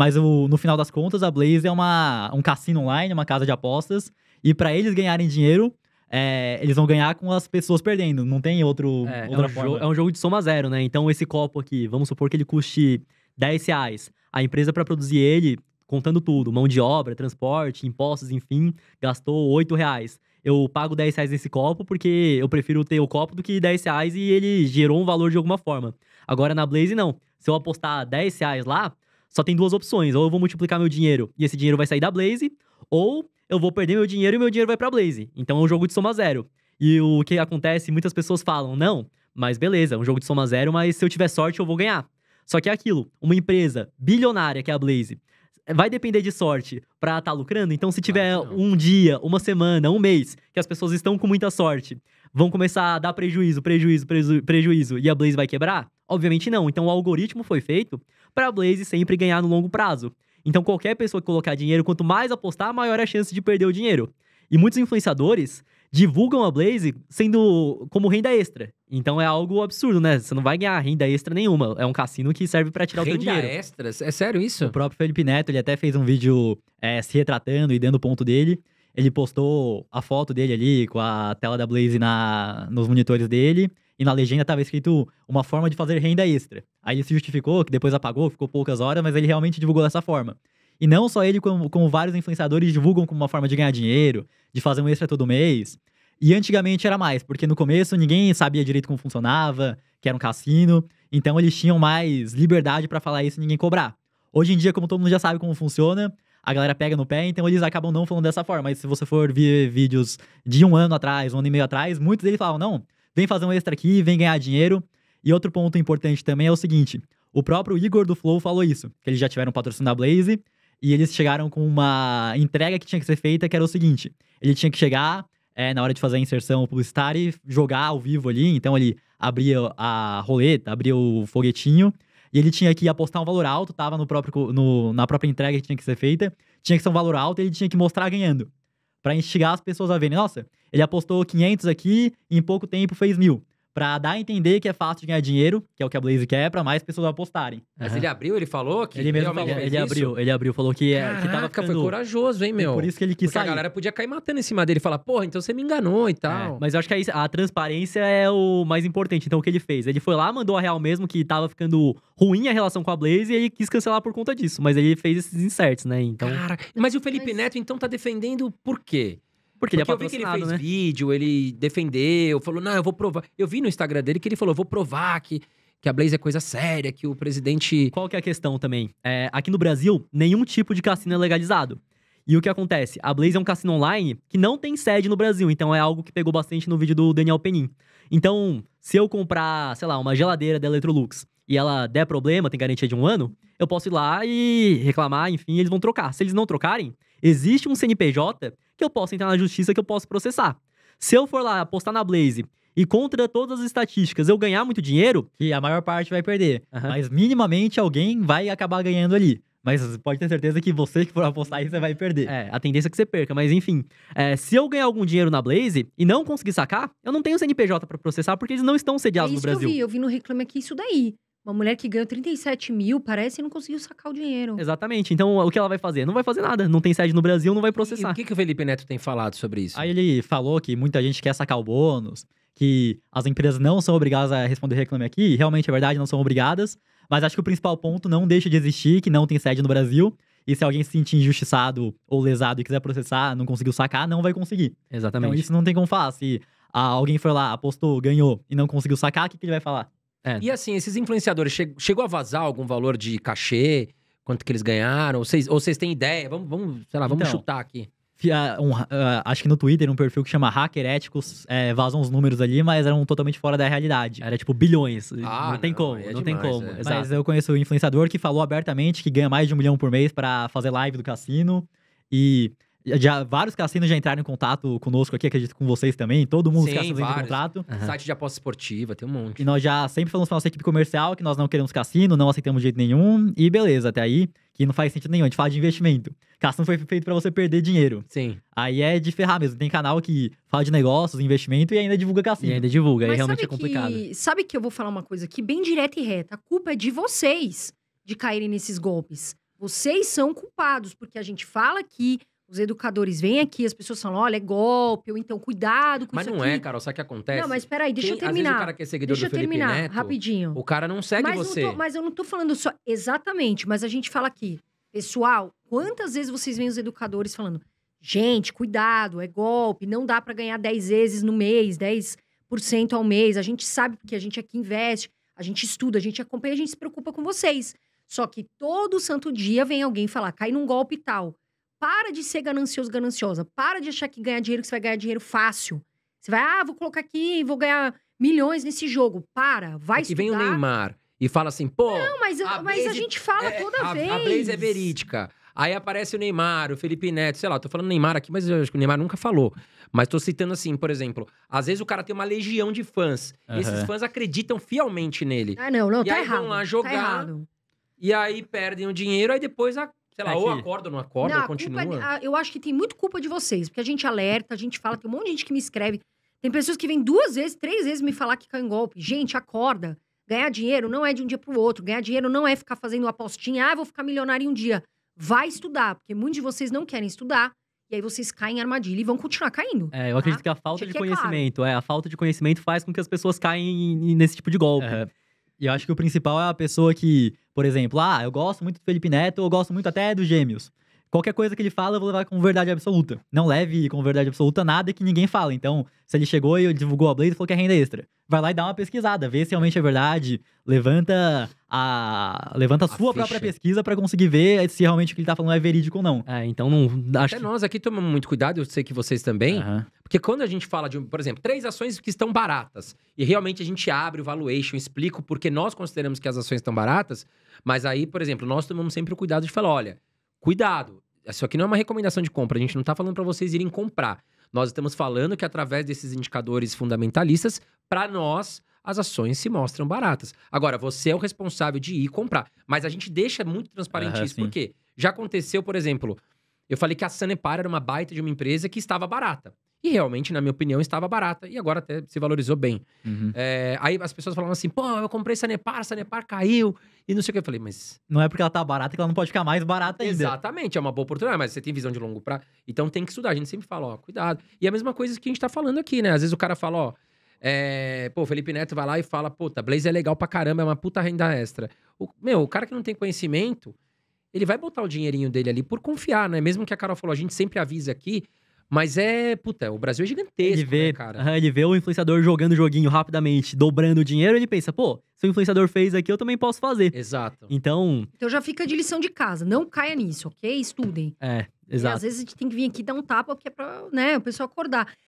Mas o, no final das contas, a Blaze é uma, um cassino online, uma casa de apostas. E para eles ganharem dinheiro, é, eles vão ganhar com as pessoas perdendo. Não tem outro, é, é outra é um forma. Jogo, é um jogo de soma zero, né? Então, esse copo aqui, vamos supor que ele custe 10 reais. A empresa, para produzir ele, contando tudo, mão de obra, transporte, impostos, enfim, gastou 8 reais. Eu pago 10 reais nesse copo porque eu prefiro ter o copo do que 10 reais e ele gerou um valor de alguma forma. Agora, na Blaze, não. Se eu apostar 10 reais lá, só tem duas opções. Ou eu vou multiplicar meu dinheiro e esse dinheiro vai sair da Blaze, ou eu vou perder meu dinheiro e meu dinheiro vai pra Blaze. Então é um jogo de soma zero. E o que acontece, muitas pessoas falam, não, mas beleza, é um jogo de soma zero, mas se eu tiver sorte eu vou ganhar. Só que é aquilo, uma empresa bilionária que é a Blaze, vai depender de sorte para estar tá lucrando. Então, se tiver ah, um dia, uma semana, um mês, que as pessoas estão com muita sorte, vão começar a dar prejuízo, prejuízo, prejuízo, prejuízo e a Blaze vai quebrar? Obviamente não. Então, o algoritmo foi feito para a Blaze sempre ganhar no longo prazo. Então qualquer pessoa que colocar dinheiro, quanto mais apostar, maior é a chance de perder o dinheiro. E muitos influenciadores divulgam a Blaze sendo como renda extra. Então é algo absurdo, né? Você não vai ganhar renda extra nenhuma. É um cassino que serve para tirar renda o teu dinheiro. Renda extra? É sério isso? O próprio Felipe Neto, ele até fez um vídeo é, se retratando e dando o ponto dele. Ele postou a foto dele ali com a tela da Blaze na, nos monitores dele e na legenda estava escrito uma forma de fazer renda extra. Aí ele se justificou, que depois apagou, ficou poucas horas, mas ele realmente divulgou dessa forma. E não só ele, como, como vários influenciadores divulgam como uma forma de ganhar dinheiro, de fazer um extra todo mês. E antigamente era mais, porque no começo ninguém sabia direito como funcionava, que era um cassino, então eles tinham mais liberdade para falar isso e ninguém cobrar. Hoje em dia, como todo mundo já sabe como funciona, a galera pega no pé, então eles acabam não falando dessa forma. Mas se você for ver vídeos de um ano atrás, um ano e meio atrás, muitos deles falavam, não, vem fazer um extra aqui, vem ganhar dinheiro. E outro ponto importante também é o seguinte: o próprio Igor do Flow falou isso, que eles já tiveram patrocínio da Blaze e eles chegaram com uma entrega que tinha que ser feita, que era o seguinte: ele tinha que chegar é, na hora de fazer a inserção publicitária e jogar ao vivo ali. Então ele abria a roleta, abria o foguetinho e ele tinha que apostar um valor alto, tava no próprio, no, na própria entrega que tinha que ser feita, tinha que ser um valor alto e ele tinha que mostrar ganhando para instigar as pessoas a verem, nossa, ele apostou 500 aqui e em pouco tempo fez mil para dar a entender que é fácil de ganhar dinheiro, que é o que a Blaze quer, para mais pessoas apostarem. Mas uhum. ele abriu, ele falou que ele mesmo falou, ele abriu, ele abriu, falou que é, Caraca, que tava ficando... foi corajoso, hein, meu. por isso que ele quis Porque sair. a galera podia cair matando em cima dele e falar: "Porra, então você me enganou" e é, tal. É, mas eu acho que aí a transparência é o mais importante. Então o que ele fez? Ele foi lá, mandou a real mesmo que tava ficando ruim a relação com a Blaze e ele quis cancelar por conta disso, mas ele fez esses inserts, né? Então Cara, mas o Felipe mas... Neto então tá defendendo por quê? Porque, Porque ele é eu vi que ele fez né? vídeo, ele defendeu, falou, não, eu vou provar. Eu vi no Instagram dele que ele falou, vou provar que, que a Blaze é coisa séria, que o presidente... Qual que é a questão também? É, aqui no Brasil, nenhum tipo de cassino é legalizado. E o que acontece? A Blaze é um cassino online que não tem sede no Brasil, então é algo que pegou bastante no vídeo do Daniel Penin. Então, se eu comprar, sei lá, uma geladeira da Electrolux e ela der problema, tem garantia de um ano, eu posso ir lá e reclamar, enfim, eles vão trocar. Se eles não trocarem, Existe um CNPJ que eu posso entrar na justiça que eu posso processar. Se eu for lá apostar na Blaze e contra todas as estatísticas eu ganhar muito dinheiro. Que a maior parte vai perder. Uhum. Mas minimamente alguém vai acabar ganhando ali. Mas pode ter certeza que você que for apostar aí, você vai perder. É, a tendência é que você perca. Mas enfim, é, se eu ganhar algum dinheiro na Blaze e não conseguir sacar, eu não tenho CNPJ para processar porque eles não estão sediados é isso no Brasil. Que eu vi, eu vi no Reclame Aqui isso daí. Uma mulher que ganhou 37 mil parece e não conseguiu sacar o dinheiro. Exatamente. Então, o que ela vai fazer? Não vai fazer nada. Não tem sede no Brasil, não vai processar. E, o que, que o Felipe Neto tem falado sobre isso? Aí ele falou que muita gente quer sacar o bônus, que as empresas não são obrigadas a responder reclame aqui. realmente é verdade, não são obrigadas. Mas acho que o principal ponto não deixa de existir, que não tem sede no Brasil. E se alguém se sentir injustiçado ou lesado e quiser processar, não conseguiu sacar, não vai conseguir. Exatamente. Então, isso não tem como falar. Se ah, alguém foi lá, apostou, ganhou e não conseguiu sacar, o que, que ele vai falar? É. E assim, esses influenciadores, che chegou a vazar algum valor de cachê? Quanto que eles ganharam? ou vocês têm ideia? Vamos, vamos sei lá, vamos então, chutar aqui. Fia, um, uh, acho que no Twitter, um perfil que chama Hacker Éticos, é, vazam os números ali, mas eram totalmente fora da realidade. Era tipo bilhões. Ah, não, não tem como, é não demais, tem como. É. Mas eu conheço um influenciador que falou abertamente que ganha mais de um milhão por mês para fazer live do cassino. E já, vários cassinos já entraram em contato conosco aqui, acredito com vocês também. Todo mundo Sim, os cassinos entra em contrato. Uhum. Site de aposta esportiva, tem um monte. E nós já sempre falamos pra nossa equipe comercial que nós não queremos cassino, não aceitamos de jeito nenhum. E beleza, até aí. Que não faz sentido nenhum. A gente fala de investimento. Cassino foi feito para você perder dinheiro. Sim. Aí é de ferrar mesmo. Tem canal que fala de negócios, investimento e ainda divulga cassino. E ainda divulga, Mas aí realmente é complicado. Que... Sabe que eu vou falar uma coisa aqui bem direta e reta. A culpa é de vocês de caírem nesses golpes. Vocês são culpados, porque a gente fala que os educadores vêm aqui, as pessoas falam, olha, é golpe, ou então cuidado com mas isso Mas não é, aqui. é, Carol, sabe o que acontece? Não, mas peraí, deixa Quem, eu terminar. Às vezes o cara que é seguidor deixa do Felipe terminar, Neto, rapidinho. o cara não segue mas você. Não tô, mas eu não tô falando só... Exatamente, mas a gente fala aqui, pessoal, quantas vezes vocês veem os educadores falando, gente, cuidado, é golpe, não dá para ganhar 10 vezes no mês, 10% ao mês, a gente sabe porque a gente aqui investe, a gente estuda, a gente acompanha, a gente se preocupa com vocês. Só que todo santo dia vem alguém falar, cai num golpe tal. Para de ser ganancioso, gananciosa. Para de achar que ganhar dinheiro, que você vai ganhar dinheiro fácil. Você vai, ah, vou colocar aqui, vou ganhar milhões nesse jogo. Para, vai se que e vem o Neymar e fala assim, pô... Não, mas a, mas a gente fala é, toda a, vez. A Blaze é verídica. Aí aparece o Neymar, o Felipe Neto, sei lá, tô falando Neymar aqui, mas eu acho que o Neymar nunca falou. Mas tô citando assim, por exemplo, às vezes o cara tem uma legião de fãs. Uhum. Esses fãs acreditam fielmente nele. Ah, não, não, e tá aí errado. vão lá tá jogar. Tá e aí perdem o dinheiro, aí depois a Sei lá, é ou que... acorda ou não acorda, não, ou continua. Culpa, é eu acho que tem muito culpa de vocês, porque a gente alerta, a gente fala, tem um monte de gente que me escreve. Tem pessoas que vêm duas vezes, três vezes me falar que caiu em golpe. Gente, acorda. Ganhar dinheiro não é de um dia pro outro. Ganhar dinheiro não é ficar fazendo apostinha, ah, vou ficar milionário em um dia. Vai estudar, porque muitos de vocês não querem estudar. E aí vocês caem em armadilha e vão continuar caindo. É, eu tá? acredito que a falta de conhecimento, é, claro. é, a falta de conhecimento faz com que as pessoas caem nesse tipo de golpe. É. E eu acho que o principal é a pessoa que, por exemplo, ah, eu gosto muito do Felipe Neto, eu gosto muito até dos Gêmeos qualquer coisa que ele fala, eu vou levar com verdade absoluta. Não leve com verdade absoluta nada que ninguém fala. Então, se ele chegou e divulgou a Blaze e falou que é renda extra, vai lá e dá uma pesquisada, vê se realmente é verdade, levanta a levanta a sua ficha. própria pesquisa para conseguir ver se realmente o que ele tá falando é verídico ou não. É, então não acho Até que... nós aqui tomamos muito cuidado, eu sei que vocês também. Uhum. Porque quando a gente fala de, por exemplo, três ações que estão baratas, e realmente a gente abre o valuation, explica porque nós consideramos que as ações estão baratas, mas aí, por exemplo, nós tomamos sempre o cuidado de falar, olha, Cuidado. Isso aqui não é uma recomendação de compra, a gente não está falando para vocês irem comprar. Nós estamos falando que através desses indicadores fundamentalistas, para nós, as ações se mostram baratas. Agora, você é o responsável de ir comprar. Mas a gente deixa muito transparente uhum, isso, sim. porque já aconteceu, por exemplo, eu falei que a Sanepar era uma baita de uma empresa que estava barata. E realmente, na minha opinião, estava barata e agora até se valorizou bem. Uhum. É, aí as pessoas falavam assim: pô, eu comprei essa Nepar, essa Nepar caiu e não sei o que. Eu falei, mas. Não é porque ela tá barata que ela não pode ficar mais barata ainda. Exatamente, é uma boa oportunidade, mas você tem visão de longo prazo. Então tem que estudar. A gente sempre fala: ó, cuidado. E é a mesma coisa que a gente tá falando aqui, né? Às vezes o cara fala: ó, é, pô, Felipe Neto vai lá e fala, puta, Blaze é legal pra caramba, é uma puta renda extra. O, meu, o cara que não tem conhecimento, ele vai botar o dinheirinho dele ali por confiar, né? Mesmo que a Carol falou, a gente sempre avisa aqui, mas é, puta, o Brasil é gigantesco, ele vê, né, cara? Uhum, ele vê o influenciador jogando o joguinho rapidamente, dobrando o dinheiro, ele pensa, pô, se o influenciador fez aqui, eu também posso fazer. Exato. Então... Então já fica de lição de casa, não caia nisso, ok? Estudem. É, exato. E às vezes a gente tem que vir aqui dar um tapa, porque é pra, né, o pessoal acordar.